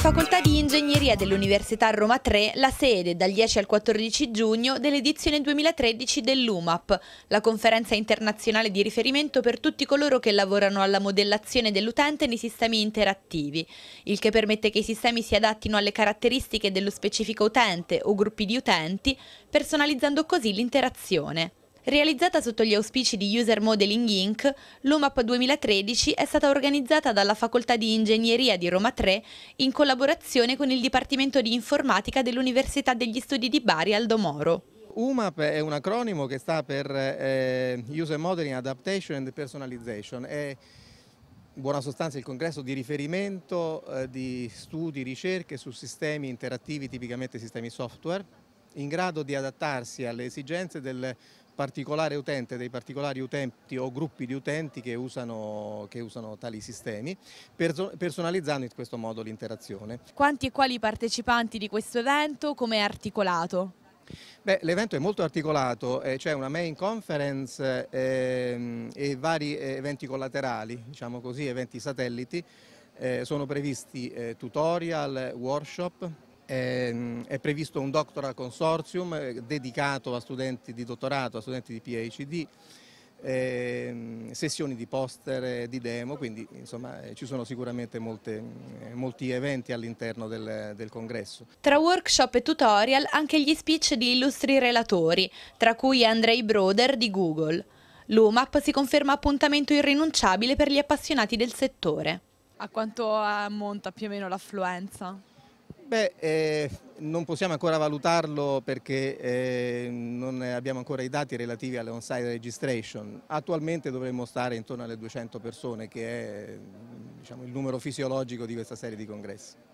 Facoltà di Ingegneria dell'Università Roma 3 la sede dal 10 al 14 giugno dell'edizione 2013 dell'UMAP, la conferenza internazionale di riferimento per tutti coloro che lavorano alla modellazione dell'utente nei sistemi interattivi, il che permette che i sistemi si adattino alle caratteristiche dello specifico utente o gruppi di utenti, personalizzando così l'interazione. Realizzata sotto gli auspici di User Modeling Inc., l'UMAP 2013 è stata organizzata dalla Facoltà di Ingegneria di Roma 3 in collaborazione con il Dipartimento di Informatica dell'Università degli Studi di Bari Aldo Moro. UMAP è un acronimo che sta per eh, User Modeling Adaptation and Personalization. È in buona sostanza il congresso di riferimento eh, di studi, ricerche su sistemi interattivi, tipicamente sistemi software, in grado di adattarsi alle esigenze del particolare utente, dei particolari utenti o gruppi di utenti che usano, che usano tali sistemi, personalizzando in questo modo l'interazione. Quanti e quali partecipanti di questo evento, come è articolato? l'evento è molto articolato, eh, c'è cioè una main conference eh, e vari eh, eventi collaterali, diciamo così, eventi satelliti, eh, sono previsti eh, tutorial, workshop, Ehm, è previsto un doctoral consortium eh, dedicato a studenti di dottorato, a studenti di PhD, ehm, sessioni di poster, di demo, quindi insomma eh, ci sono sicuramente molte, eh, molti eventi all'interno del, del, congresso. Tra workshop e tutorial anche gli speech di illustri relatori, tra cui Andrei Broder di Google. L'UMAP si conferma appuntamento irrinunciabile per gli appassionati del settore. A quanto ammonta più o meno l'affluenza? Beh, eh, non possiamo ancora valutarlo perché eh, non abbiamo ancora i dati relativi alle on-site registration. Attualmente dovremmo stare intorno alle 200 persone, che è diciamo, il numero fisiologico di questa serie di congressi.